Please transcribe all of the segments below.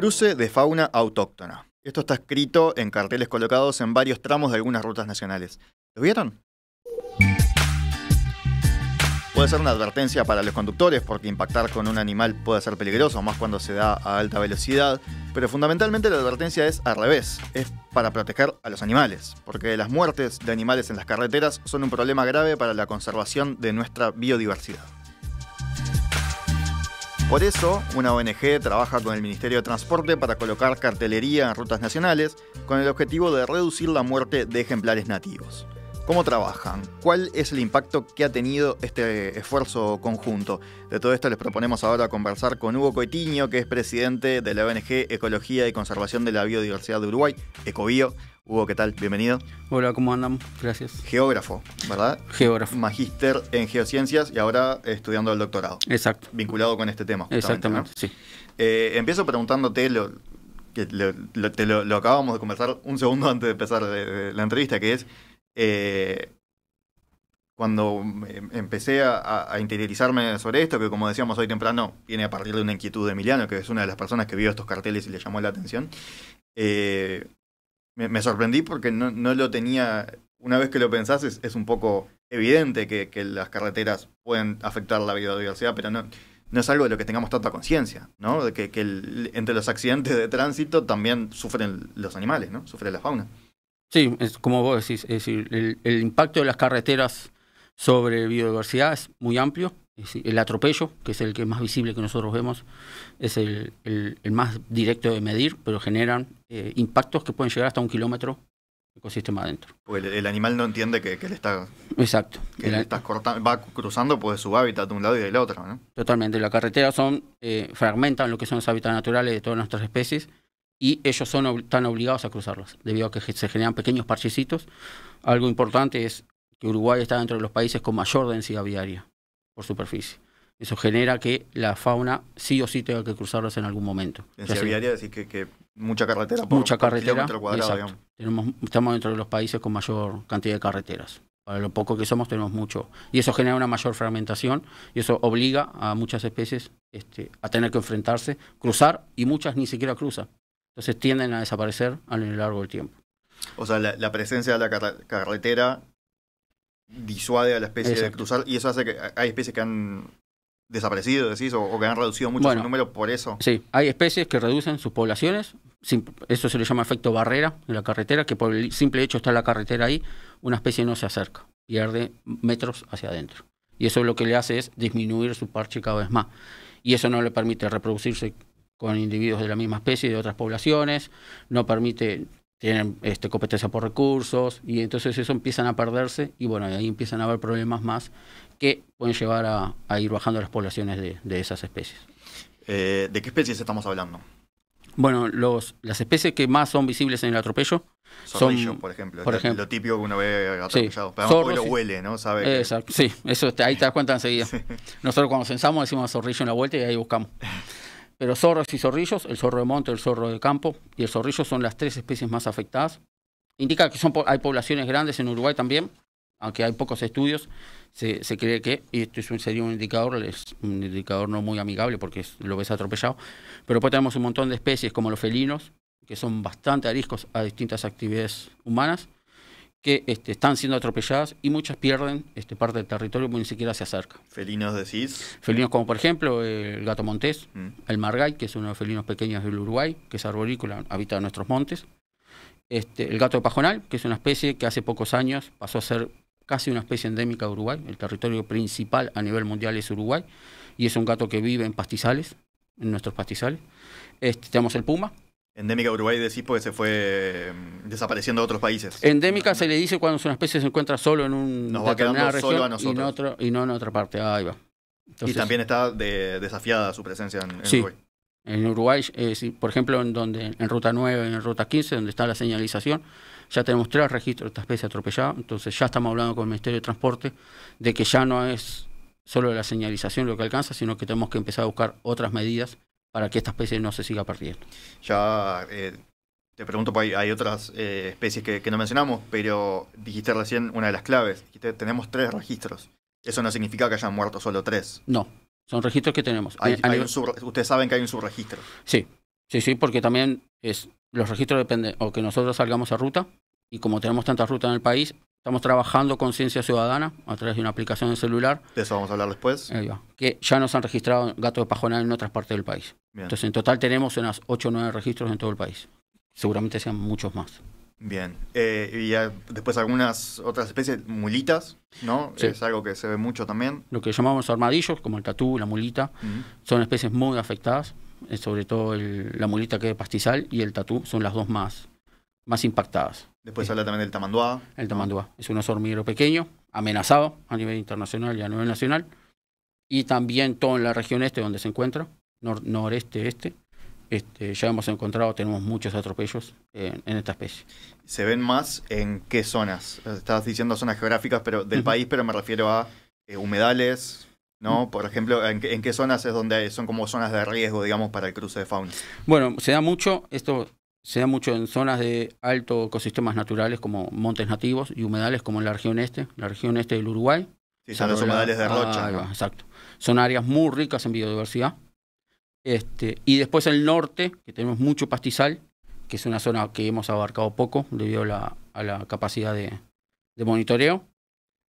cruce de fauna autóctona. Esto está escrito en carteles colocados en varios tramos de algunas rutas nacionales. ¿Lo vieron? Puede ser una advertencia para los conductores porque impactar con un animal puede ser peligroso, más cuando se da a alta velocidad, pero fundamentalmente la advertencia es al revés, es para proteger a los animales, porque las muertes de animales en las carreteras son un problema grave para la conservación de nuestra biodiversidad. Por eso, una ONG trabaja con el Ministerio de Transporte para colocar cartelería en rutas nacionales con el objetivo de reducir la muerte de ejemplares nativos. ¿Cómo trabajan? ¿Cuál es el impacto que ha tenido este esfuerzo conjunto? De todo esto les proponemos ahora conversar con Hugo Coitiño, que es presidente de la ONG Ecología y Conservación de la Biodiversidad de Uruguay, Ecobio. Hugo, ¿qué tal? Bienvenido. Hola, ¿cómo andamos? Gracias. Geógrafo, ¿verdad? Geógrafo. Magíster en geociencias y ahora estudiando el doctorado. Exacto. Vinculado con este tema. Exactamente, sí. Eh, empiezo preguntándote, lo, que lo, acabamos de conversar un segundo antes de empezar eh, eh, la entrevista, que es eh, cuando em, em, empecé a, interiorizarme sobre esto, que como decíamos hoy temprano, viene a partir de una inquietud de Emiliano, que es una de las personas que vio estos carteles y le llamó la atención, eh, me, sorprendí porque no, lo tenía, una vez que lo pensás es, un poco evidente que, las carreteras pueden afectar la biodiversidad, pero no, es algo de lo que tengamos tanta conciencia, ¿no? De que, entre los accidentes de tránsito también sufren los animales, ¿no? Sufre la fauna. Sí, es como vos decís, es el, impacto de las carreteras sobre biodiversidad es muy amplio. el atropello, que es el que más visible que nosotros vemos, es el, más directo de medir, pero generan eh, impactos que pueden llegar hasta un kilómetro ecosistema adentro. Porque el, animal no entiende que, le está. Exacto. Que va cruzando pues, su hábitat de un lado y del otro, ¿no? Totalmente. Las carreteras son, eh, fragmentan lo que son los hábitats naturales de todas nuestras especies y ellos son, están obligados a cruzarlas, debido a que se generan pequeños parchecitos. Algo importante es que Uruguay está dentro de los países con mayor densidad viaria por superficie. Eso genera que la fauna sí o sí tenga que cruzarlas en algún momento. Densidad viaria decir que, que, mucha carretera. Por, mucha carretera. estamos dentro de los países con mayor cantidad de carreteras. Para lo poco que somos tenemos mucho. Y eso genera una mayor fragmentación y eso obliga a muchas especies este, a tener que enfrentarse, cruzar y muchas ni siquiera cruzan entonces tienden a desaparecer a lo largo del tiempo. O sea, la, presencia de la carretera disuade a la especie de cruzar y eso hace que hay especies que han desaparecido, decís, o, que han reducido mucho su número por eso. Sí, hay especies que reducen sus poblaciones, eso se le llama efecto barrera en la carretera, que por el simple hecho de está la carretera ahí, una especie no se acerca, y arde metros hacia adentro. Y eso lo que le hace es disminuir su parche cada vez más. Y eso no le permite reproducirse con individuos de la misma especie y de otras poblaciones, no permite, tienen este, competencia por recursos, y entonces eso empiezan a perderse, y bueno, ahí empiezan a haber problemas más que pueden llevar a, ir bajando las poblaciones de, esas especies. Eh, ¿De qué especies estamos hablando? Bueno, los, las especies que más son visibles en el atropello Zorrillo, son, por ejemplo, por ejemplo. Lo típico que uno ve atropellado. Pero huele, ¿no? Exacto, sí, eso, ahí te das cuenta enseguida. Nosotros cuando censamos decimos zorrillo en la vuelta y ahí buscamos. Pero zorros y zorrillos, el zorro de monte, el zorro de campo y el zorrillo son las tres especies más afectadas. Indica que hay poblaciones grandes en Uruguay también, aunque hay pocos estudios, se, cree que, y esto sería un indicador, es un indicador no muy amigable porque lo ves atropellado, pero pues tenemos un montón de especies como los felinos, que son bastante ariscos a distintas actividades humanas, que este, están siendo atropelladas y muchas pierden este, parte del territorio porque ni siquiera se acerca. ¿Felinos decís? Felinos como por ejemplo eh, el gato montés, mm. el margay, que es uno de los felinos pequeños del Uruguay, que es arborícola, habita en nuestros montes. Este, el gato pajonal, que es una especie que hace pocos años pasó a ser casi una especie endémica de Uruguay. El territorio principal a nivel mundial es Uruguay y es un gato que vive en pastizales, en nuestros pastizales. Este, tenemos el puma, Endémica Uruguay decís porque se fue mm, desapareciendo a otros países. Endémica se le dice cuando una especie se encuentra solo en un Nos región nosotros. Y, no en otra parte. Ahí va. y también está desafiada su presencia en, en Uruguay. En Uruguay, eh, por ejemplo, en donde en ruta 9, en ruta 15, donde está la señalización, ya tenemos tres registros de esta especie atropellada, entonces ya estamos hablando con el Ministerio de Transporte de que ya no es solo la señalización lo que alcanza, sino que tenemos que empezar a buscar otras medidas para que esta especie no se siga perdiendo. Ya eh, te pregunto, pues, hay, otras eh, especies que, no mencionamos, pero dijiste recién una de las claves, dijiste, tenemos tres registros. Eso no significa que hayan muerto solo tres. No, son registros que tenemos. Eh, ustedes saben que hay un subregistro. Sí, sí, sí, porque también es los registros dependen o que nosotros salgamos a ruta, y como tenemos tantas rutas en el país, Estamos trabajando con Ciencia Ciudadana a través de una aplicación de celular. De eso vamos a hablar después. Que ya nos han registrado gatos de pajonal en otras partes del país. Entonces, en total tenemos unas 8 o 9 registros en todo el país. Seguramente sean muchos más. Bien. Eh, y después algunas otras especies, mulitas, ¿no? Es algo que se ve mucho también. Lo que llamamos armadillos, como el tatú, la mulita, son especies muy afectadas. Eh, sobre todo la mulita que es pastizal y el tatú son las dos más más impactadas. Después habla también del tamanduá. El tamanduá. Es un oso pequeño, amenazado a nivel internacional y a nivel nacional. Y también todo en la región este donde se encuentra, noreste, este. Este, ya hemos encontrado, tenemos muchos atropellos en, esta especie. ¿Se ven más en qué zonas? Estabas diciendo zonas geográficas pero del país, pero me refiero a eh, humedales, ¿no? Por ejemplo, ¿en, ¿en, qué zonas es donde son como zonas de riesgo, digamos, para el cruce de fauna? Bueno, se da mucho, esto se da mucho en zonas de alto ecosistemas naturales como montes nativos y humedales como en la región este, la región este del Uruguay. Sí, son los humedales de Rocha. Ah, exacto. Son áreas muy ricas en biodiversidad. Este, y después el norte, que tenemos mucho pastizal, que es una zona que hemos abarcado poco debido a la, capacidad de, monitoreo.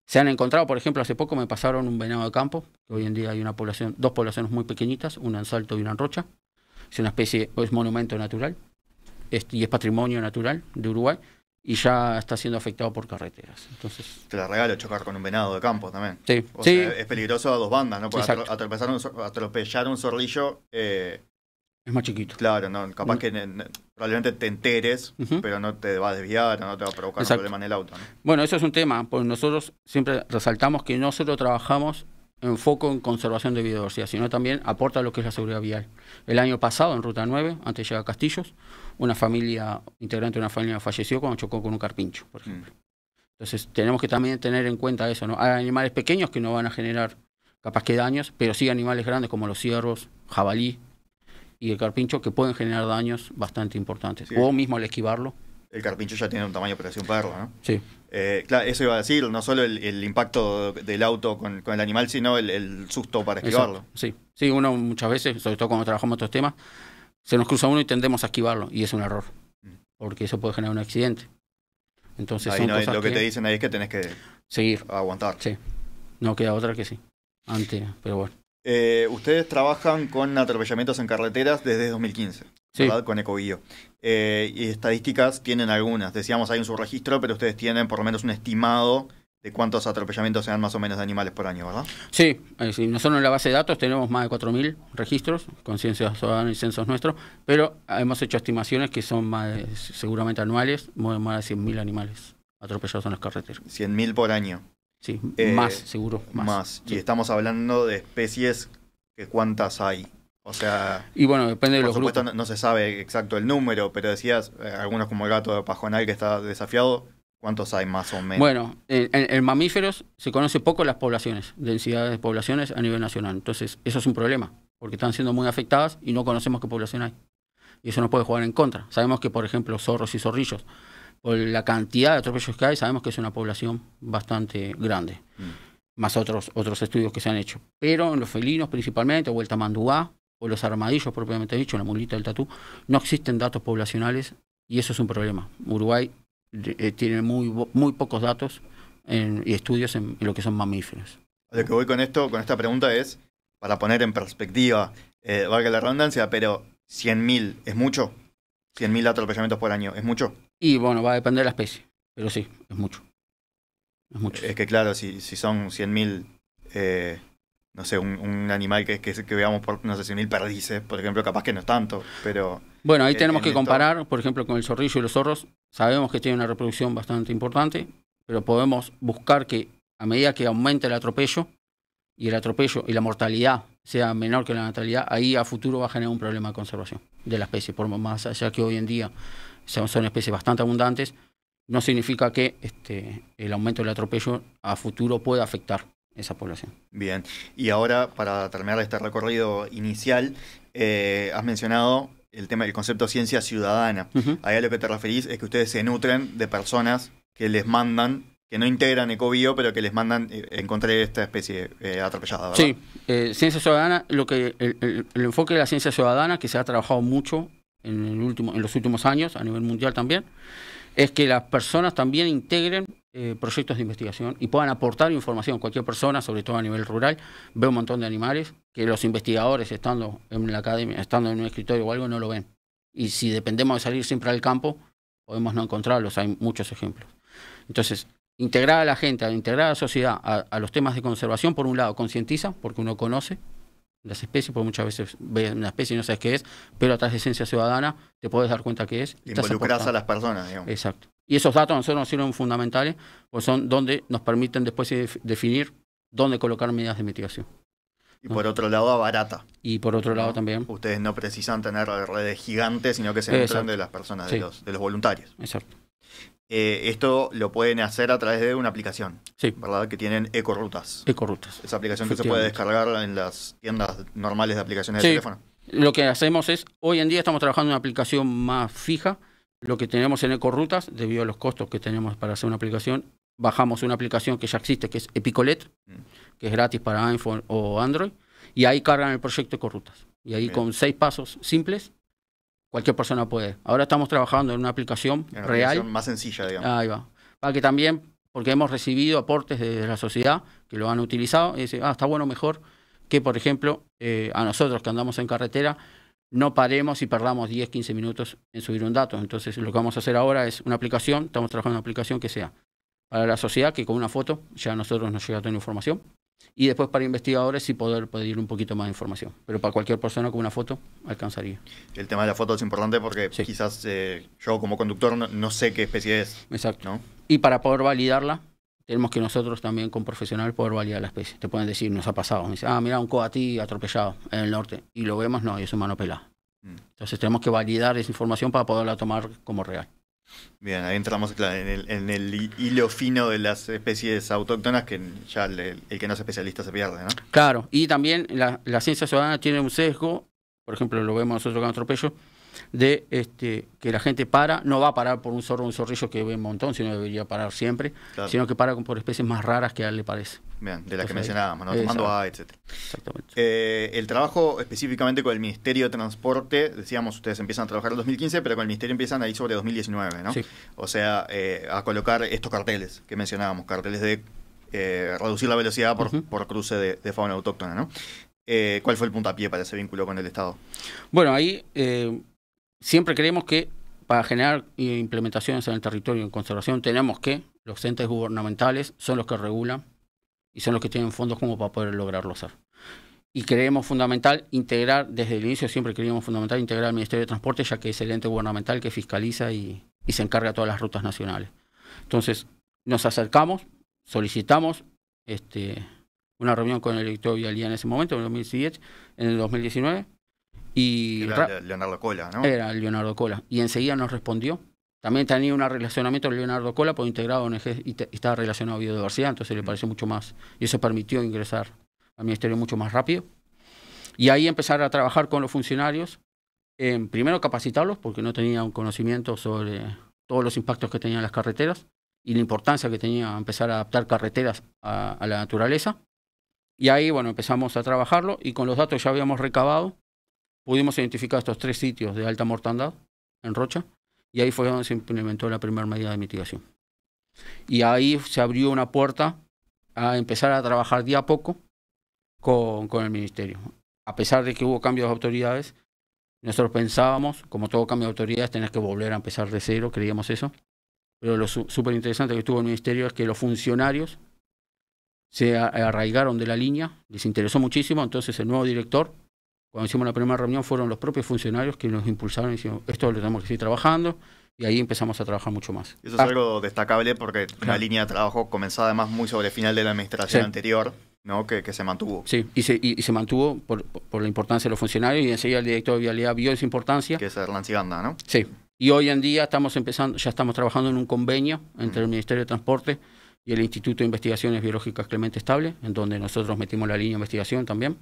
Se han encontrado, por ejemplo, hace poco me pasaron un venado de campo, que hoy en día hay una población, dos poblaciones muy pequeñitas, una en Salto y una en Rocha. Es una especie, es monumento natural y es patrimonio natural de Uruguay, y ya está siendo afectado por carreteras. Entonces, Te la regalo chocar con un venado de campo también. Sí, es peligroso a dos bandas, ¿no? Porque atropellar un, un zorrillo... Eh, es más chiquito. Claro, no, capaz mm. que probablemente te enteres, pero no te va a desviar, no te va a provocar un problema en el auto. Bueno, eso es un tema, porque nosotros siempre resaltamos que nosotros trabajamos enfoco en conservación de biodiversidad, sino también aporta lo que es la seguridad vial. El año pasado, en Ruta 9, antes de llegar a Castillos, una familia, integrante de una familia falleció cuando chocó con un carpincho, por ejemplo. Mm. Entonces tenemos que también tener en cuenta eso, ¿no? Hay animales pequeños que no van a generar capaz que daños, pero sí animales grandes como los ciervos, jabalí y el carpincho que pueden generar daños bastante importantes. O mismo al esquivarlo. El carpincho ya tiene un tamaño de un perro, ¿no? Sí. Eh, claro, eso iba a decir, no solo el, impacto del auto con, el animal, sino el, susto para esquivarlo. Sí, sí, uno muchas veces, sobre todo cuando trabajamos estos temas, se nos cruza uno y tendemos a esquivarlo, y es un error, porque eso puede generar un accidente. Entonces, ahí son no, lo que, te dicen ahí es que tenés que seguir. Aguantar. Sí, no queda otra que sí. Antes, pero bueno. Eh, ustedes trabajan con atropellamientos en carreteras desde 2015. Con eco eh, y estadísticas tienen algunas. Decíamos hay un subregistro, pero ustedes tienen por lo menos un estimado de cuántos atropellamientos sean más o menos de animales por año, ¿verdad? Sí, eh, sí. nosotros en la base de datos tenemos más de 4.000 registros, con ciudadana y censos nuestros, pero hemos hecho estimaciones que son más seguramente anuales, más de 100.000 animales atropellados en las carreteras. 100.000 por año. Sí, eh, más seguro. Más. Y estamos hablando de especies que cuántas hay o sea. Y bueno, depende de los supuesto, No, se sabe exacto el número, pero decías, eh, algunos como el gato de pajonal que está desafiado, ¿cuántos hay más o menos? Bueno, en, mamíferos se conoce poco las poblaciones, densidades de poblaciones a nivel nacional. Entonces, eso es un problema, porque están siendo muy afectadas y no conocemos qué población hay. Y eso nos puede jugar en contra. Sabemos que, por ejemplo, zorros y zorrillos, por la cantidad de atropellos que hay, sabemos que es una población bastante grande. Mm. Más otros, otros estudios que se han hecho. Pero en los felinos principalmente, vuelta a Manduá o los armadillos propiamente dicho, la mulita del tatú, no existen datos poblacionales y eso es un problema. Uruguay eh, eh, tiene muy, muy pocos datos y estudios en, lo que son mamíferos. Lo que voy con esto, con esta pregunta es, para poner en perspectiva, eh, valga la redundancia, pero 100.000 es mucho. 100.000 atropellamientos por año, ¿es mucho? Y bueno, va a depender de la especie, pero sí, es mucho. Es, mucho. es que claro, si, son 100.000 eh, no sé, un, animal que, que, veamos por, no sé, si mil perdices, por ejemplo, capaz que no es tanto, pero... Bueno, ahí tenemos que comparar, por ejemplo, con el zorrillo y los zorros. Sabemos que tiene una reproducción bastante importante, pero podemos buscar que a medida que aumente el atropello y el atropello y la mortalidad sea menor que la natalidad, ahí a futuro va a generar un problema de conservación de la especie, por más allá que hoy en día son, son especies bastante abundantes, no significa que este, el aumento del atropello a futuro pueda afectar esa población. Bien, y ahora para terminar este recorrido inicial, eh, has mencionado el tema del concepto ciencia ciudadana. Ahí a lo que te referís es que ustedes se nutren de personas que les mandan, que no integran ecobio, pero que les mandan, eh, encontrar esta especie eh, atropellada. ¿verdad? Sí, ciencia ciudadana, lo que el, enfoque de la ciencia ciudadana, que se ha trabajado mucho en, el último, en los últimos años a nivel mundial también, es que las personas también integren eh, proyectos de investigación y puedan aportar información. Cualquier persona, sobre todo a nivel rural, ve un montón de animales que los investigadores, estando en la academia, estando en un escritorio o algo, no lo ven. Y si dependemos de salir siempre al campo, podemos no encontrarlos. Hay muchos ejemplos. Entonces, integrar a la gente, integrar a la sociedad a, los temas de conservación, por un lado, concientiza, porque uno conoce las especies, porque muchas veces ve una especie y no sabes qué es, pero a través de ciencia ciudadana te puedes dar cuenta qué es. Involucras a las personas, digamos. Exacto. Y esos datos a nosotros nos sirven fundamentales, pues son donde nos permiten después definir dónde colocar medidas de mitigación. Y por otro lado, barata. Y por otro lado también. Ustedes no precisan tener redes gigantes, sino que se encuentran de las personas, de, los, voluntarios. Exacto. Eh, esto lo pueden hacer a través de una aplicación, sí. ¿verdad? Que tienen ecorutas. Ecorutas. Esa aplicación que se puede descargar en las tiendas normales de aplicaciones de teléfono. Lo que hacemos es, hoy en día estamos trabajando en una aplicación más fija, lo que tenemos en Ecorrutas, debido a los costos que tenemos para hacer una aplicación, bajamos una aplicación que ya existe, que es Epicolet, mm. que es gratis para iPhone o Android, y ahí cargan el proyecto Ecorrutas. Y ahí con seis pasos simples, cualquier persona puede. Ahora estamos trabajando en una aplicación real. más sencilla, digamos. Ahí va. Para que también, porque hemos recibido aportes de, la sociedad que lo han utilizado, y dicen, ah, está bueno mejor que, por ejemplo, eh, a nosotros que andamos en carretera, no paremos y perdamos 10, 15 minutos en subir un dato. Entonces, lo que vamos a hacer ahora es una aplicación, estamos trabajando en una aplicación que sea para la sociedad, que con una foto ya a nosotros nos llega toda la información, y después para investigadores sí poder pedir un poquito más de información. Pero para cualquier persona con una foto alcanzaría. El tema de la foto es importante porque quizás eh, yo como conductor no, sé qué especie es. Exacto. Y para poder validarla, tenemos que nosotros también con profesional poder validar la especie. Te pueden decir, nos ha pasado. Me dice, ah, mira, un coatí atropellado en el norte. Y lo vemos, no, y es mano pelado. Mm. Entonces tenemos que validar esa información para poderla tomar como real. Bien, ahí entramos en, el, en, el, hilo fino de las especies autóctonas que ya el, que no es especialista se pierde, ¿no? Claro, y también la, la ciencia ciudadana tiene un sesgo, por ejemplo, lo vemos nosotros con atropello, de este, que la gente para, no va a parar por un zorro un zorrillo que ve un montón, sino debería parar siempre, sino que para por especies más raras que a él le parece. Bien, de las que mencionábamos, ¿no? Tomando A, etc. Exactamente. Eh, el trabajo específicamente con el Ministerio de Transporte, decíamos, ustedes empiezan a trabajar en 2015, pero con el Ministerio empiezan ahí sobre 2019, ¿no? Sí. O sea, eh, a colocar estos carteles que mencionábamos, carteles de eh, reducir la velocidad por, cruce de, de, fauna autóctona, ¿no? ¿Cuál fue el puntapié para ese vínculo con el Estado? Bueno, ahí siempre creemos que para generar eh, implementaciones en el territorio en conservación tenemos que los entes gubernamentales son los que regulan y son los que tienen fondos como para poder lograrlo hacer. Y creemos fundamental integrar, desde el inicio siempre creíamos fundamental integrar al Ministerio de Transporte, ya que es el ente gubernamental que fiscaliza y, se encarga de todas las rutas nacionales. Entonces, nos acercamos, solicitamos este, una reunión con el director Vialía en ese momento, en en el 2019, y era Leonardo Cola, ¿no? Era Leonardo Cola. Y enseguida nos respondió. También tenía un relacionamiento con Leonardo Cola, por integrado en el, y, estaba relacionado a biodiversidad, entonces le mm. pareció mucho más. Y eso permitió ingresar al ministerio mucho más rápido. Y ahí empezar a trabajar con los funcionarios. en primero capacitarlos, porque no tenían conocimiento sobre todos los impactos que tenían las carreteras y la importancia que tenía empezar a adaptar carreteras a, la naturaleza. Y ahí, bueno, empezamos a trabajarlo y con los datos ya habíamos recabado, pudimos identificar estos tres sitios de alta mortandad en Rocha y ahí fue donde se implementó la primera medida de mitigación. Y ahí se abrió una puerta a empezar a trabajar día a poco con, el ministerio. A pesar de que hubo cambios de autoridades, nosotros pensábamos, como todo cambio de autoridades, tenés que volver a empezar de cero, creíamos eso. Pero lo súper interesante que tuvo el ministerio es que los funcionarios se arraigaron de la línea, les interesó muchísimo, entonces el nuevo director cuando hicimos la primera reunión fueron los propios funcionarios que nos impulsaron y dijeron, esto lo tenemos que seguir trabajando, y ahí empezamos a trabajar mucho más. Eso es ah. algo destacable porque la línea de trabajo comenzó además muy sobre el final de la administración anterior, ¿no? Que, que, se mantuvo. Sí, y se, y, se mantuvo por, por, la importancia de los funcionarios y enseguida el director de Vialidad vio esa importancia. Que es Hernán Ciganda, ¿no? Sí. Y hoy en día estamos empezando, ya estamos trabajando en un convenio entre el Ministerio de Transporte y el Instituto de Investigaciones Biológicas Clemente Estable, en donde nosotros metimos la línea de investigación también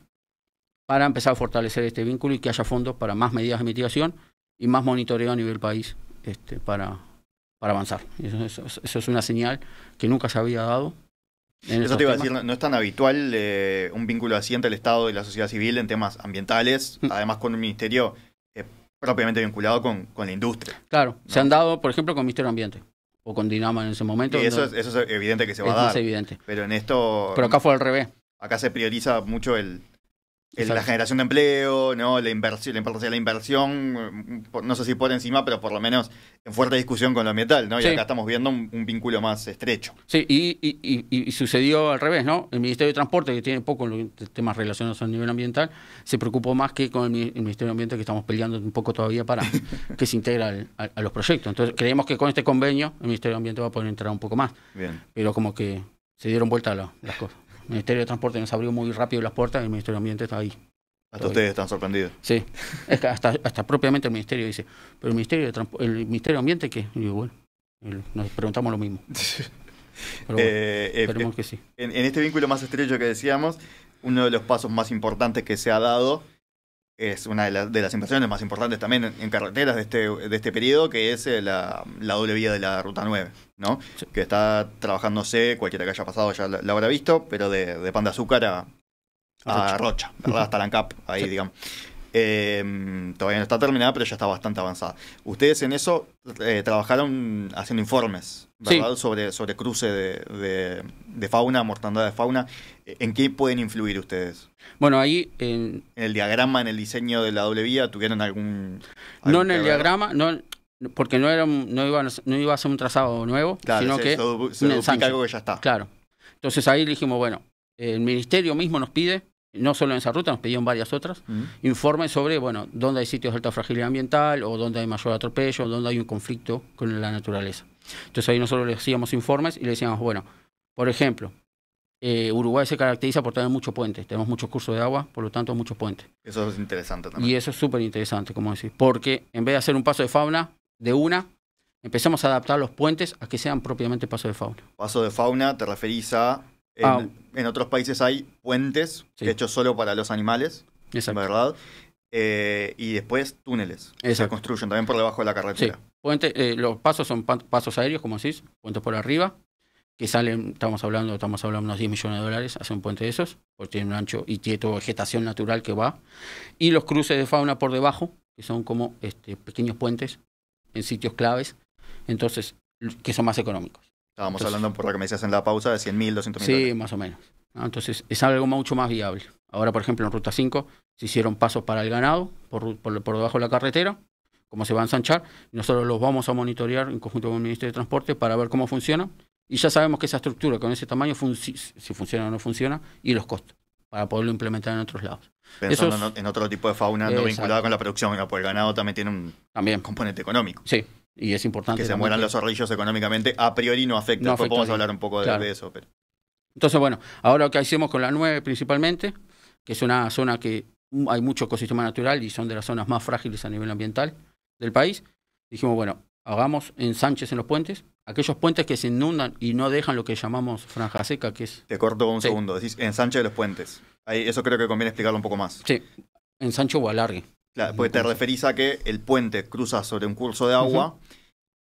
para empezar a fortalecer este vínculo y que haya fondos para más medidas de mitigación y más monitoreo a nivel país este, para, para avanzar. Eso, es una señal que nunca se había dado. eso te iba a decir, no, es tan habitual eh, un vínculo así entre el Estado y la sociedad civil en temas ambientales, mm. además con un ministerio eh, propiamente vinculado con, con, la industria. Claro, se han dado, por ejemplo, con el Ministerio de Ambiente o con Dinama en ese momento. Y eso, es, evidente que se va a dar. Evidente. Pero en esto. Pero acá fue al revés. Acá se prioriza mucho el, la generación de empleo, la, inversión, la importancia de la inversión, mm, mm, no sé si por encima, pero por lo menos en fuerte discusión con lo ambiental, ¿no? Y acá estamos viendo un, vínculo más estrecho. Sí, y, sucedió al revés, ¿no? El Ministerio de Transporte, que tiene poco temas relacionados a nivel ambiental, se preocupó más que con el, Ministerio de Ambiente, que estamos peleando un poco todavía para que se integre a, los proyectos. Entonces, creemos que con este convenio el Ministerio de Ambiente va a poder entrar un poco más. Bien. Pero como que se dieron vuelta las cosas. El Ministerio de Transporte nos abrió muy rápido las puertas y el Ministerio de Ambiente está ahí. Hasta ustedes están sorprendidos. Sí, hasta, propiamente el Ministerio dice, pero el Ministerio de, el Ministerio Ambiente, ¿qué? Y bueno, nos preguntamos lo mismo. Eh, pero eh, esperemos eh, que sí. en este vínculo más estrecho que decíamos, uno de los pasos más importantes que se ha dado es una de, de, las inversiones más importantes también en, carreteras de este, de este periodo, que es eh, la, doble vía de la Ruta 9, ¿no? Que está trabajándose, cualquiera que haya pasado ya la, habrá visto, pero de, pan de azúcar a, Rocha, ¿verdad? Hasta Lancap, ahí, digamos. Em, todavía no está terminada, pero ya está bastante avanzada. Ustedes en eso eh, trabajaron haciendo informes, Sobre, sobre cruce de, fauna, mortandad de fauna. ¿En qué pueden influir ustedes? Bueno, ahí... En, el diagrama, en el diseño de la doble vía, ¿tuvieron algún...? no en el diagrama, no, porque no, era, no, iba, no iba a ser un trazado nuevo, sino que... duplica algo que ya está. Claro. Entonces ahí dijimos, bueno, el ministerio mismo nos pide no solo en esa ruta, nos pedían varias otras, informes sobre, bueno, dónde hay sitios de alta fragilidad ambiental o dónde hay mayor atropello, dónde hay un conflicto con la naturaleza. Entonces ahí nosotros le hacíamos informes y le decíamos, bueno, por ejemplo, eh, Uruguay se caracteriza por tener muchos puentes, tenemos muchos cursos de agua, por lo tanto muchos puentes. Eso es interesante también. Y eso es súper interesante, como decir? porque en vez de hacer un paso de fauna de una, empezamos a adaptar los puentes a que sean propiamente paso de fauna. Paso de fauna te referís a Ah, en, otros países hay puentes hechos solo para los animales, ¿verdad? Eh, y después túneles que se construyen también por debajo de la carretera. Sí. Eh, los pasos son pasos aéreos, como decís, puentes por arriba, que salen, estamos hablando, estamos hablando de unos 10 millones de dólares, hace un puente de esos, porque tiene un ancho y tiene toda vegetación natural que va. Y los cruces de fauna por debajo, que son como este, pequeños puentes en sitios claves, entonces, que son más económicos. Estábamos hablando, por lo que me decías en la pausa, de 100 mil, 200 mil. Sí, más o menos. Ah, entonces es algo mucho más viable. Ahora, por ejemplo, en Ruta 5 se hicieron pasos para el ganado por, por, debajo de la carretera, cómo se va a ensanchar. Nosotros los vamos a monitorear en conjunto con el Ministerio de Transporte para ver cómo funciona. Y ya sabemos que esa estructura con ese tamaño, si funciona o no funciona, y los costos, para poderlo implementar en otros lados. Pensando en otro tipo de fauna no vinculada con la producción, ¿no? el ganado también tiene un también. componente económico. Sí, y es importante. Que se mueran los zorrillos económicamente, a priori no afecta. podemos hablar un poco de, eso. Entonces, bueno, ahora lo que hacemos con la 9 principalmente, que es una zona que hay mucho ecosistema natural y son de las zonas más frágiles a nivel ambiental del país, dijimos, bueno, hagamos ensanches en los puentes, aquellos puentes que se inundan y no dejan lo que llamamos franja seca, que es... Te corto un segundo, decís ensanche de los puentes. Ahí, eso creo que conviene explicarlo un poco más. Sí, ensancho o alargue te referís a que el puente cruza sobre un curso de agua,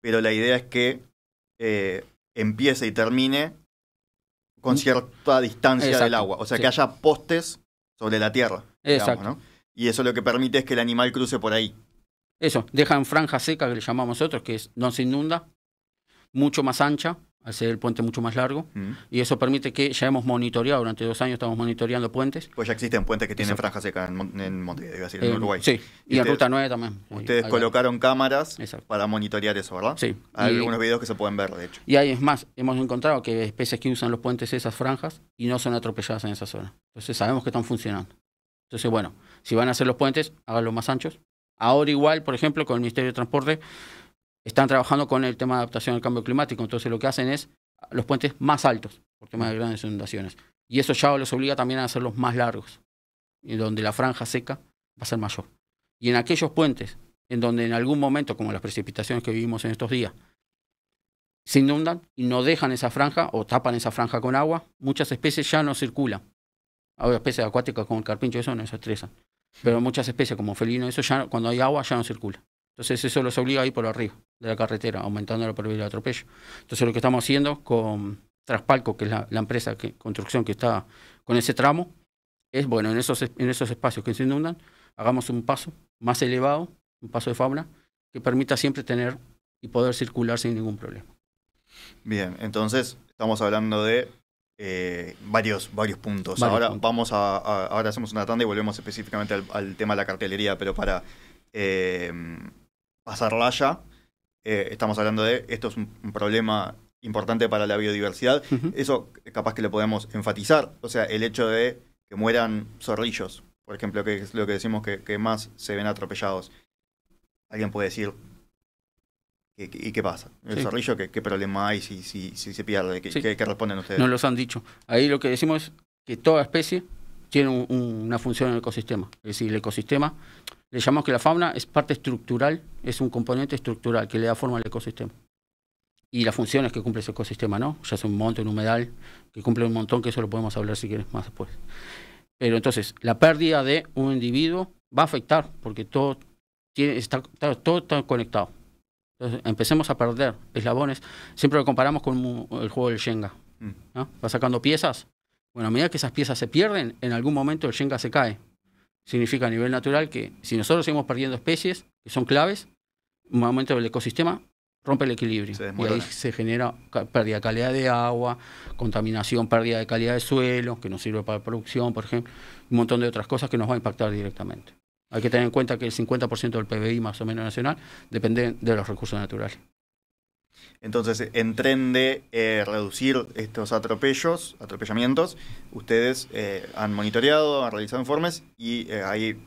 pero la idea es que eh, empiece y termine con mm. cierta distancia del agua. O sea, que haya postes sobre la tierra. Exacto. Y eso lo que permite es que el animal cruce por ahí. Eso, dejan franja seca, que le llamamos nosotros, que es, no se inunda, mucho más ancha, hacer el puente mucho más largo mm. y eso permite que ya hemos monitoreado durante dos años estamos monitoreando puentes pues ya existen puentes que tienen franjas franja en, en Montevideo en eh, Uruguay sí y, en Ruta 9 también ustedes colocaron cámaras para monitorear eso ¿verdad? sí hay algunos videos que se pueden ver de hecho y ahí es más hemos encontrado que especies que usan los puentes esas franjas y no son atropelladas en esa zona entonces sabemos que están funcionando entonces bueno si van a hacer los puentes háganlos más anchos ahora igual por ejemplo con el Ministerio de Transporte están trabajando con el tema de adaptación al cambio climático, entonces lo que hacen es los puentes más altos por tema de grandes inundaciones. Y eso ya los obliga también a hacerlos más largos, en donde la franja seca va a ser mayor. Y en aquellos puentes en donde en algún momento, como las precipitaciones que vivimos en estos días, se inundan y no dejan esa franja o tapan esa franja con agua, muchas especies ya no circulan. Ahora, especies acuáticas como el carpincho, eso no se estresan. Pero muchas especies como felino, eso ya cuando hay agua ya no circula. Entonces eso los obliga a ir por arriba de la carretera, aumentando la probabilidad de atropello. Entonces lo que estamos haciendo con Traspalco, que es la, empresa de construcción que está con ese tramo, es, bueno, en esos, en esos espacios que se inundan, hagamos un paso más elevado, un paso de fauna, que permita siempre tener y poder circular sin ningún problema. Bien, entonces estamos hablando de eh, varios, varios puntos. ahora vamos a, ahora hacemos una tanda y volvemos específicamente al, tema de la cartelería, pero para eh, pasarla ya. Eh, estamos hablando de esto es un, problema importante para la biodiversidad. eso es Eso capaz que lo podemos enfatizar. O sea, el hecho de que mueran zorrillos, por ejemplo, que es lo que decimos que, más se ven atropellados. Alguien puede decir, ¿y, qué pasa? ¿El zorrillo qué, problema hay si, si, si se pierde? ¿Qué, ¿Qué, responden ustedes? no los han dicho. Ahí lo que decimos es que toda especie tiene una función en el ecosistema. Es decir, el ecosistema le llamamos que la fauna es parte estructural, es un componente estructural que le da forma al ecosistema. Y las funciones que cumple ese ecosistema, ¿no? Ya sea un monte, un humedal, que cumple un montón, que eso lo podemos hablar si quieres más después. Pero entonces, la pérdida de un individuo va a afectar, porque todo, tiene, está, todo conectado. Entonces, empecemos a perder eslabones. Siempre lo comparamos con el juego del Shenga. Mm. ¿no? Va sacando piezas. Bueno, a medida que esas piezas se pierden, en algún momento el Shenga se cae significa a nivel natural que si nosotros seguimos perdiendo especies, que son claves, un momento del ecosistema rompe el equilibrio. Y ahí se genera pérdida de calidad de agua, contaminación, pérdida de calidad de suelo, que no sirve para producción, por ejemplo, un montón de otras cosas que nos va a impactar directamente. Hay que tener en cuenta que el 50% del PBI más o menos nacional depende de los recursos naturales. Entonces, en tren de eh, reducir estos atropellos, atropellamientos, ustedes eh, han monitoreado, han realizado informes y eh, ahí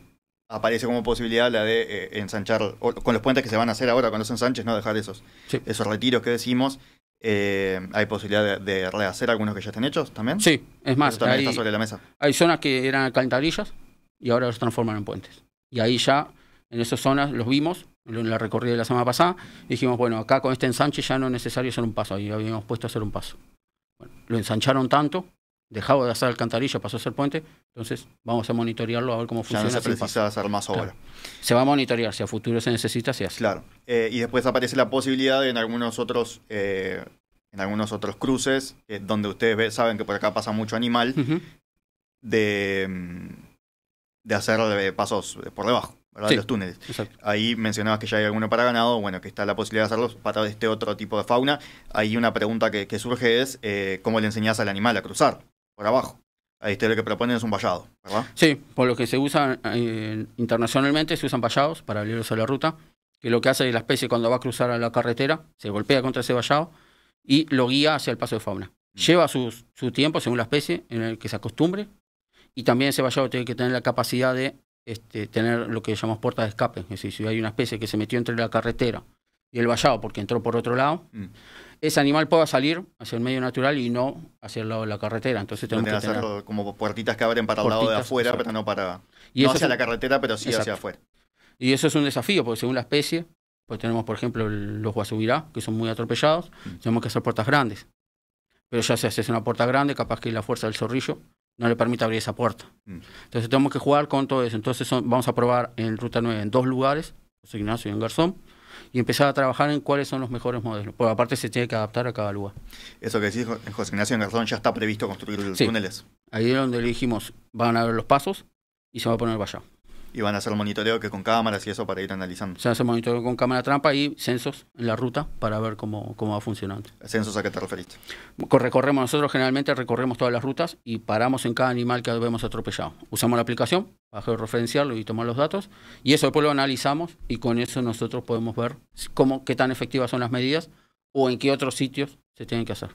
aparece como posibilidad la de ensanchar, con los puentes que se van a hacer ahora, con los ensanches, no dejar esos, esos retiros que decimos. hay posibilidad de, rehacer algunos que ya están hechos también. Sí, es más, hay, sobre la mesa. Hay zonas que eran alcantarillas y ahora los transforman en puentes. Y ahí ya en esas zonas los vimos, en la recorrida de la semana pasada, dijimos, bueno, acá con este ensanche ya no es necesario hacer un paso, ahí habíamos puesto a hacer un paso. Bueno, lo ensancharon tanto, dejaba de hacer alcantarillo, pasó a ser puente, entonces vamos a monitorearlo a ver cómo funciona. Ya se hacer más Se va a monitorear, si a futuro se necesita, se hace. Claro, eh, y después aparece la posibilidad en algunos otros... Eh, en algunos otros cruces, donde ustedes saben que por acá pasa mucho animal, de, mm, de hacer eh, pasos por debajo los túneles. Ahí mencionabas que ya hay alguno para ganado, bueno, que está la posibilidad de hacerlo para este otro tipo de fauna. Ahí una pregunta que, surge es, eh, ¿cómo le enseñas al animal a cruzar por abajo? Ahí este, lo que proponen es un vallado, ¿verdad? Sí, por lo que se usa eh, internacionalmente, se usan vallados para abrirlos a la ruta, que lo que hace es la especie cuando va a cruzar a la carretera, se golpea contra ese vallado y lo guía hacia el paso de fauna. Mm. Lleva su tiempo, según la especie, en el que se acostumbre, y también ese vallado tiene que tener la capacidad de este, tener lo que llamamos puertas de escape. Es decir, si hay una especie que se metió entre la carretera y el vallado porque entró por otro lado, mm. ese animal pueda salir hacia el medio natural y no hacia el lado de la carretera. Entonces tenemos que tener como puertitas que abren para el lado de afuera, pero no para no hacia la carretera, pero sí hacia afuera. Y eso es un desafío, porque según la especie, pues tenemos, por ejemplo, los guasubirá, que son muy atropellados, mm. tenemos que hacer puertas grandes. Pero ya si haces una puerta grande, capaz que la fuerza del zorrillo no le permite abrir esa puerta. Mm. Entonces tenemos que jugar con todo eso. Entonces vamos a probar en Ruta 9 en dos lugares, José Ignacio y en Garzón, y empezar a trabajar en cuáles son los mejores modelos. Porque aparte se tiene que adaptar a cada lugar. Eso que decís, José Ignacio y en Garzón ya está previsto construir los túneles. Ahí es donde le dijimos, van a ver los pasos y se va a poner vallado. Y van a hacer monitoreo que con cámaras y eso para ir analizando. Se hace monitoreo con cámara trampa y censos en la ruta para ver cómo, cómo va funcionando. ¿Censos a qué te referiste? Recorremos, nosotros generalmente recorremos todas las rutas y paramos en cada animal que vemos atropellado. Usamos la aplicación para georreferenciarlo y tomar los datos y eso después lo analizamos y con eso nosotros podemos ver cómo, qué tan efectivas son las medidas o en qué otros sitios se tienen que hacer.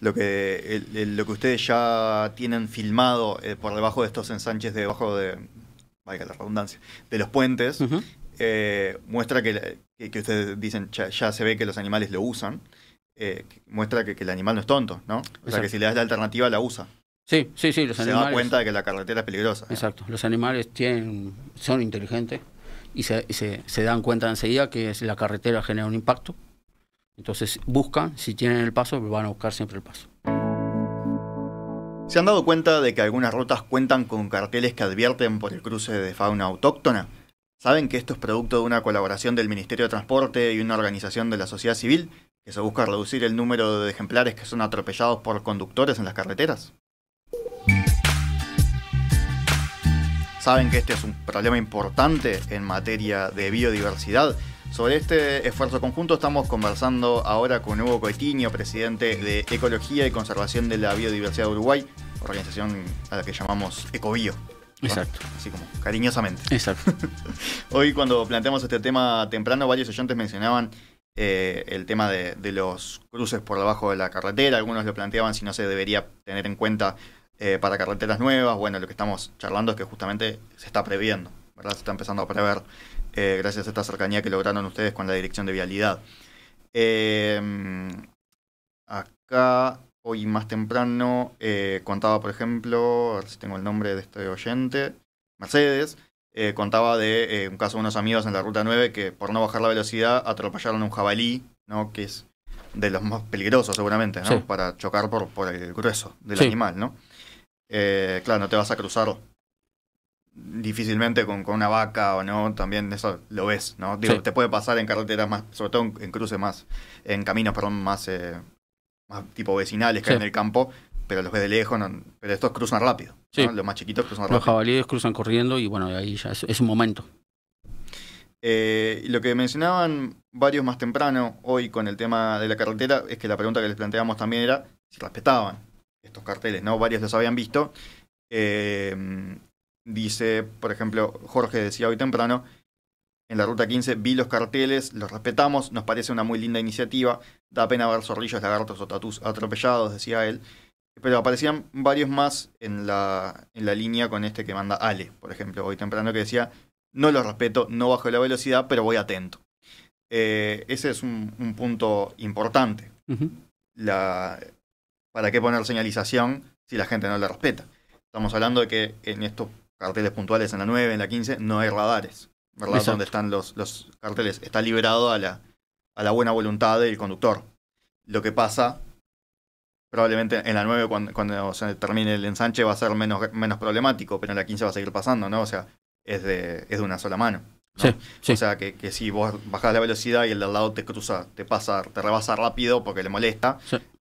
Lo que, lo que ustedes ya tienen filmado eh, por debajo de estos ensanches, debajo de, Vaya la redundancia, de los puentes, eh, muestra que, que, ustedes dicen, ya, se ve que los animales lo usan, eh, muestra que, el animal no es tonto, ¿no? O sea, que si le das la alternativa, la usa. Sí, sí, sí, los se animales... Se da cuenta de que la carretera es peligrosa. Exacto, los animales tienen, son inteligentes y, se, se dan cuenta enseguida que la carretera genera un impacto. Entonces buscan, si tienen el paso, van a buscar siempre el paso. ¿Se han dado cuenta de que algunas rutas cuentan con carteles que advierten por el cruce de fauna autóctona? ¿Saben que esto es producto de una colaboración del Ministerio de Transporte y una organización de la sociedad civil que se busca reducir el número de ejemplares que son atropellados por conductores en las carreteras? ¿Saben que este es un problema importante en materia de biodiversidad sobre este esfuerzo conjunto estamos conversando ahora con Hugo Coetinho, presidente de Ecología y Conservación de la Biodiversidad de Uruguay, organización a la que llamamos Ecobio. Exacto. Así como, cariñosamente. Exacto. Hoy cuando planteamos este tema temprano, varios oyentes mencionaban eh, el tema de, los cruces por debajo de la carretera, algunos lo planteaban si no se debería tener en cuenta eh, para carreteras nuevas. Bueno, lo que estamos charlando es que justamente se está previendo, ¿verdad? Se está empezando a prever. Eh, gracias a esta cercanía que lograron ustedes con la dirección de vialidad. Em, acá, hoy más temprano, eh, contaba, por ejemplo, a ver si tengo el nombre de este oyente, Mercedes, eh, contaba de un caso de unos amigos en la Ruta 9 que por no bajar la velocidad atropellaron a un jabalí, ¿no? que es de los más peligrosos seguramente, ¿no? para chocar por, el grueso del animal. ¿no? claro, no te vas a cruzar difícilmente con, una vaca o no, también eso lo ves, ¿no? te puede pasar en carreteras más, sobre todo en, cruces más, en caminos, perdón, más, eh, tipo vecinales que hay en el campo, pero los ves de lejos, pero estos cruzan rápido, los más chiquitos cruzan rápido. Los jabalíes cruzan corriendo y bueno, ahí ya es, un momento. Eh, lo que mencionaban varios más temprano hoy con el tema de la carretera es que la pregunta que les planteamos también era si respetaban estos carteles, ¿no? Varios los habían visto. Eh, Dice, por ejemplo, Jorge decía hoy temprano, en la ruta 15 vi los carteles, los respetamos, nos parece una muy linda iniciativa, da pena ver zorrillos, lagartos o tatús atropellados, decía él. Pero aparecían varios más en la, línea con este que manda Ale, por ejemplo, hoy temprano que decía, no los respeto, no bajo la velocidad, pero voy atento. Eh, ese es un, punto importante. la, ¿Para qué poner señalización si la gente no la respeta? Estamos hablando de que en estos carteles puntuales en la 9, en la 15, no hay radares. ¿Verdad? Donde están los, los carteles. Está liberado a la, a la buena voluntad del conductor. Lo que pasa, probablemente en la 9, cuando, cuando se termine el ensanche, va a ser menos, menos problemático, pero en la 15 va a seguir pasando, ¿no? O sea, es de, es de una sola mano. O sea, que, que, si vos bajás la velocidad y el de al lado te cruza, te pasa, te rebasa rápido porque le molesta,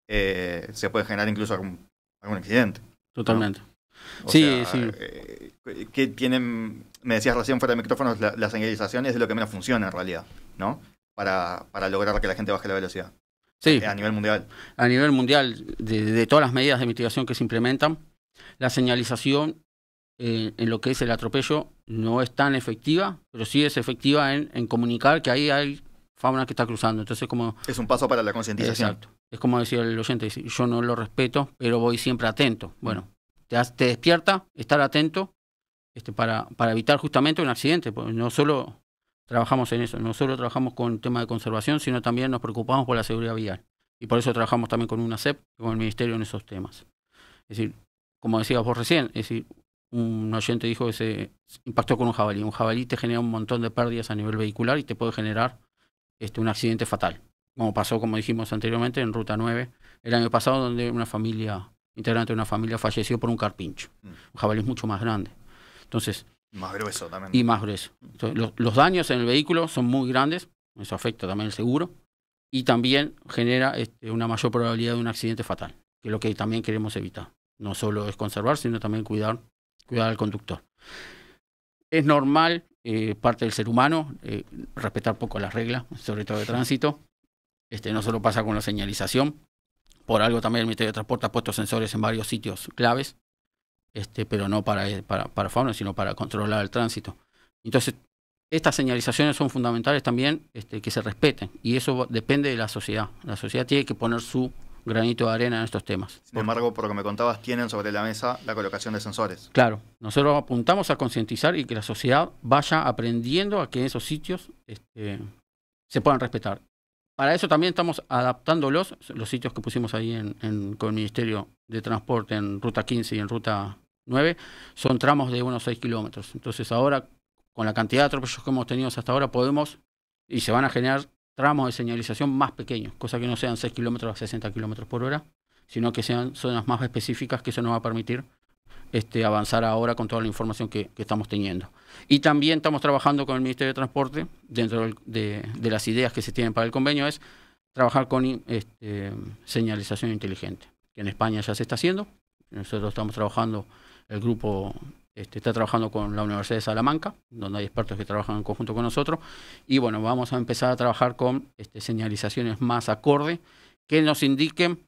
eh, se puede generar incluso algún, algún accidente. Totalmente sí, sí. Eh, tienen, me decías recién fuera de micrófonos, la, señalización es de lo que menos funciona en realidad, ¿no? Para, para lograr que la gente baje la velocidad. Sí. Eh, a nivel mundial. A nivel mundial, de, de, todas las medidas de mitigación que se implementan, la señalización eh, en lo que es el atropello no es tan efectiva, pero sí es efectiva en, en comunicar que ahí hay fauna que está cruzando. Entonces, como. Es un paso para la concientización. Exacto. Es como decía el oyente, yo no lo respeto, pero voy siempre atento. Bueno, te, despierta estar atento este, para, para evitar justamente un accidente, pues no solo trabajamos en eso, no solo trabajamos con temas tema de conservación, sino también nos preocupamos por la seguridad vial. Y por eso trabajamos también con una UNACEP, con el Ministerio en esos temas. Es decir, como decías vos recién, un oyente dijo que se impactó con un jabalí. Un jabalí te genera un montón de pérdidas a nivel vehicular y te puede generar este, un accidente fatal. Como pasó, como dijimos anteriormente, en Ruta 9, el año pasado, donde una familia integrante de una familia falleció por un carpincho. Mm. Un jabalí es mucho más grande. Entonces. Más grueso también. Y más grueso. los, daños en el vehículo son muy grandes. Eso afecta también el seguro. Y también genera este, una mayor probabilidad de un accidente fatal, que es lo que también queremos evitar. No solo es conservar, sino también cuidar, cuidar al conductor. Es normal, eh, parte del ser humano, eh, respetar poco las reglas, sobre todo de tránsito. Este, no solo pasa con la señalización, por algo también el Ministerio de Transporte ha puesto sensores en varios sitios claves, este, pero no para, eh, para, fauna, sino para controlar el tránsito. Entonces, estas señalizaciones son fundamentales también este, que se respeten y eso depende de la sociedad. La sociedad tiene que poner su granito de arena en estos temas. Sin embargo, por lo que me contabas, tienen sobre la mesa la colocación de sensores. Claro, nosotros apuntamos a concientizar y que la sociedad vaya aprendiendo a que esos sitios este, se puedan respetar. Para eso también estamos adaptándolos, los sitios que pusimos ahí en, con el Ministerio de Transporte en Ruta 15 y en Ruta 9, son tramos de unos 6 kilómetros. Entonces ahora, con la cantidad de atropellos que hemos tenido hasta ahora, podemos y se van a generar tramos de señalización más pequeños, cosa que no sean 6 kilómetros a 60 kilómetros por hora, sino que sean zonas más específicas que eso nos va a permitir este, avanzar ahora con toda la información que, estamos teniendo. Y también estamos trabajando con el Ministerio de Transporte, dentro de, las ideas que se tienen para el convenio, es trabajar con este, señalización inteligente, que en España ya se está haciendo. Nosotros estamos trabajando, el grupo este, está trabajando con la Universidad de Salamanca, donde hay expertos que trabajan en conjunto con nosotros. Y bueno, vamos a empezar a trabajar con señalizaciones más acorde que nos indiquen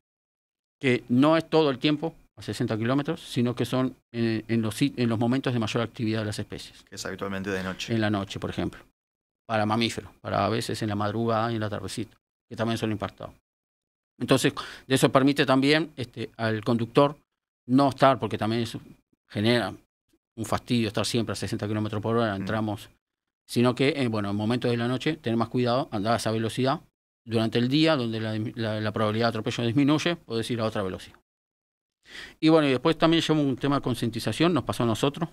que no es todo el tiempo a 60 kilómetros, sino que son eh, en, los, en los momentos de mayor actividad de las especies. Que es habitualmente de noche. En la noche, por ejemplo. Para mamíferos, para a veces en la madrugada y en la tardecita, que también son impactados. Entonces, de eso permite también este, al conductor no estar, porque también genera un fastidio estar siempre a 60 kilómetros por hora mm. entramos, sino que, eh, bueno, en momentos de la noche, tener más cuidado, andar a esa velocidad. Durante el día, donde la, probabilidad de atropello disminuye, o decir, a otra velocidad. Y bueno, y después también llevamos un tema de concientización, nos pasó a nosotros,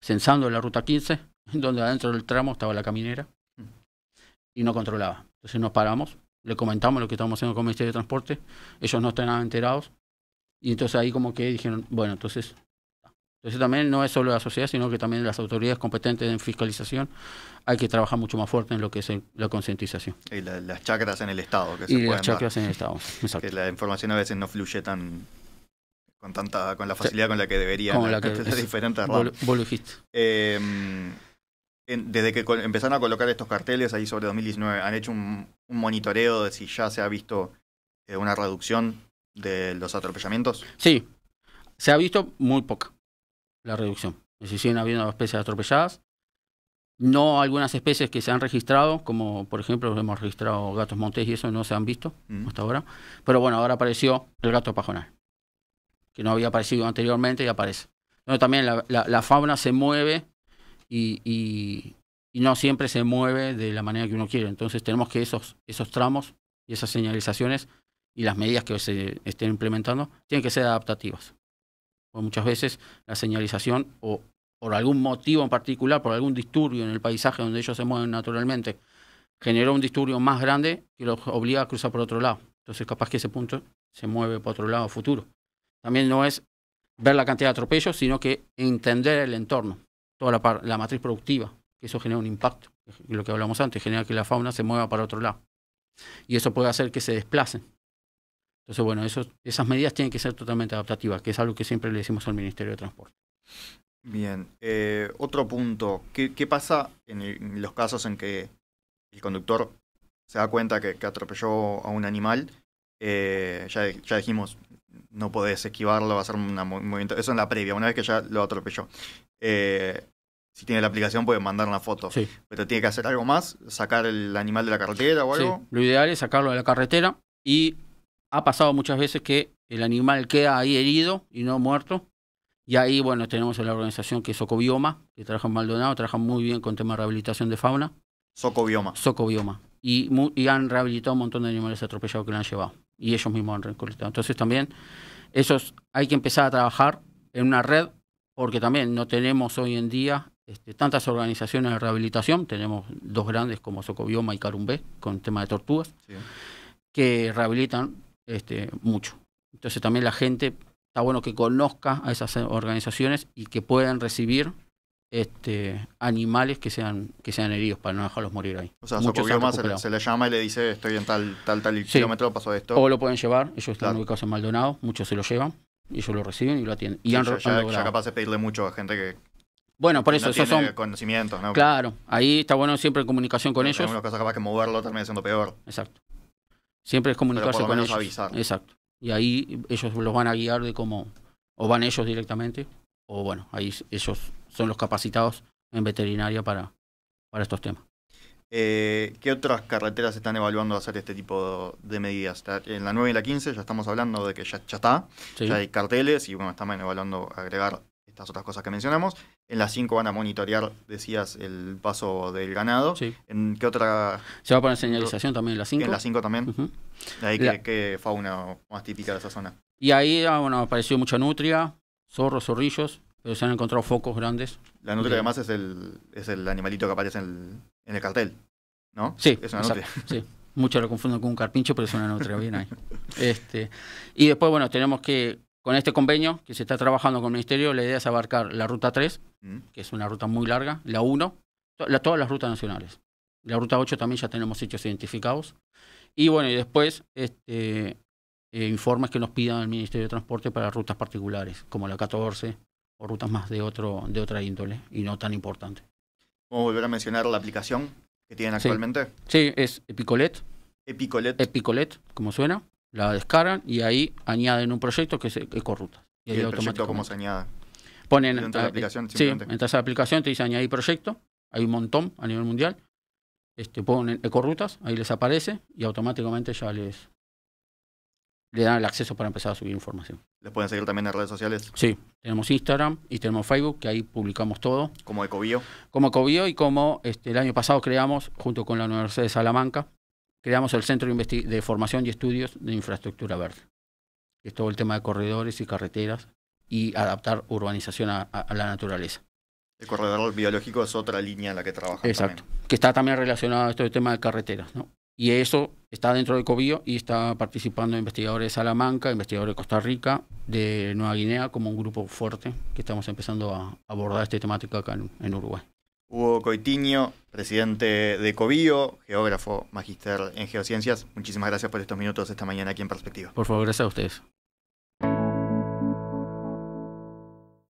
censando la ruta 15, donde adentro del tramo estaba la caminera y no controlaba. Entonces nos paramos, le comentamos lo que estábamos haciendo con el Ministerio de Transporte, ellos no estaban enterados y entonces ahí como que dijeron, bueno, entonces... Entonces también no es solo la sociedad, sino que también las autoridades competentes en fiscalización hay que trabajar mucho más fuerte en lo que es la concientización. Y las chacras en el Estado. Que y las chacras en el Estado, exacto. Que la información a veces no fluye tan, con tanta con la facilidad con la que debería con la que diferente eh, desde que empezaron a colocar estos carteles ahí sobre 2019 han hecho un, monitoreo de si ya se ha visto eh, una reducción de los atropellamientos sí se ha visto muy poca la reducción es decir siguen habiendo especies atropelladas no algunas especies que se han registrado, como por ejemplo hemos registrado gatos montés y eso no se han visto hasta ahora. Pero bueno, ahora apareció el gato pajonal que no había aparecido anteriormente y aparece. Bueno, también la, fauna se mueve y, no siempre se mueve de la manera que uno quiere. Entonces tenemos que esos, esos tramos y esas señalizaciones y las medidas que se estén implementando tienen que ser adaptativas. Porque muchas veces la señalización o por algún motivo en particular, por algún disturbio en el paisaje donde ellos se mueven naturalmente, generó un disturbio más grande que los obliga a cruzar por otro lado. Entonces capaz que ese punto se mueve por otro lado futuro. También no es ver la cantidad de atropellos, sino que entender el entorno, toda la, la matriz productiva, que eso genera un impacto, lo que hablamos antes, genera que la fauna se mueva para otro lado. Y eso puede hacer que se desplacen. Entonces, bueno, esas medidas tienen que ser totalmente adaptativas, que es algo que siempre le decimos al Ministerio de Transporte. Bien, eh, otro punto, ¿qué, pasa en, los casos en que el conductor se da cuenta que, atropelló a un animal? Eh, ya, ya dijimos, no podés esquivarlo, va a ser un movimiento. Eso en la previa, una vez que ya lo atropelló. Eh, si tiene la aplicación puede mandar una foto. Sí. Pero tiene que hacer algo más, sacar el animal de la carretera o algo. Sí. Lo ideal es sacarlo de la carretera y ha pasado muchas veces que el animal queda ahí herido y no muerto. Y ahí, bueno, tenemos a la organización que es Socobioma, que trabaja en Maldonado, trabaja muy bien con temas de rehabilitación de fauna. Socobioma. Socobioma. Y, y han rehabilitado un montón de animales atropellados que lo han llevado y ellos mismos han recolectado. Entonces también esos hay que empezar a trabajar en una red porque también no tenemos hoy en día este, tantas organizaciones de rehabilitación, tenemos dos grandes como Socobioma y Carumbé con tema de tortugas, que rehabilitan este, mucho. Entonces también la gente, está bueno que conozca a esas organizaciones y que puedan recibir este, animales que sean, que sean heridos para no dejarlos morir ahí. O sea, se, le, se le llama y le dice estoy en tal, tal, tal kilómetro, pasó esto. O lo pueden llevar, ellos están ubicados en Maldonado, muchos se lo llevan, ellos lo reciben y lo atienden. Y han, ya, capaz de pedirle mucho a gente que bueno, por eso, son conocimientos, ¿no? Claro, ahí está bueno siempre en comunicación con ellos. En algunas capaz que moverlo termina siendo peor. Exacto. Siempre es comunicarse con ellos. Exacto. Y ahí ellos los van a guiar de cómo, o van ellos directamente, o bueno, ahí ellos son los capacitados en veterinaria para, para estos temas. Eh, ¿Qué otras carreteras están evaluando hacer este tipo de medidas? En la 9 y la 15 ya estamos hablando de que ya, ya está, ya hay carteles y bueno, estamos evaluando agregar estas otras cosas que mencionamos. En la 5 van a monitorear, decías, el paso del ganado. ¿En qué otra...? Se va a poner señalización también en la 5. En la 5 también. De ahí qué, fauna más típica de esa zona? Y ahí ah, bueno, apareció mucha nutria, zorros, zorrillos, se han encontrado focos grandes. La nutria además es el, es el animalito que aparece en el, cartel, ¿no? Sí, es una nutria. Sí. Muchos lo confunden con un carpincho, pero es una nutria, bien ahí. Este, y después, bueno, tenemos que, con este convenio que se está trabajando con el Ministerio, la idea es abarcar la Ruta 3, mm. que es una ruta muy larga, la 1, todas las rutas nacionales. La Ruta 8 también ya tenemos hechos identificados. Y bueno, y después este, eh, informes que nos pidan el Ministerio de Transporte para rutas particulares, como la 14, o rutas más de, otro, de otra índole y no tan importante. ¿Puedo volver a mencionar la aplicación que tienen actualmente? Sí, es Epicolet. Epicolet. Epicolet, como suena. La descargan y ahí añaden un proyecto que es Ecorutas. ¿Y, el proyecto cómo se añade? Ponen, dentro la aplicación, sí, entras a la aplicación, te dice añadir proyecto, hay un montón a nivel mundial, este, ponen ecorutas, ahí les aparece y automáticamente ya les, le dan el acceso para empezar a subir información. ¿Les pueden seguir también en redes sociales? Sí, tenemos Instagram y tenemos Facebook, que ahí publicamos todo. ¿Como Ecovío? Como Ecovío y como este, el año pasado creamos, junto con la Universidad de Salamanca, creamos el Centro de, Formación y Estudios de Infraestructura Verde. Es todo el tema de corredores y carreteras y adaptar urbanización a, la naturaleza. El corredor biológico es otra línea en la que trabajamos. Exacto. Que está también relacionado a del tema de carreteras, ¿no? Y eso está dentro de COBIO y está participando investigadores de Salamanca, investigadores de Costa Rica, de Nueva Guinea, como un grupo fuerte que estamos empezando a abordar esta temática acá en, Uruguay. Hugo Coitiño, presidente de Cobío, geógrafo, magíster en geociencias. Muchísimas gracias por estos minutos esta mañana aquí en Perspectiva. Por favor, gracias a ustedes.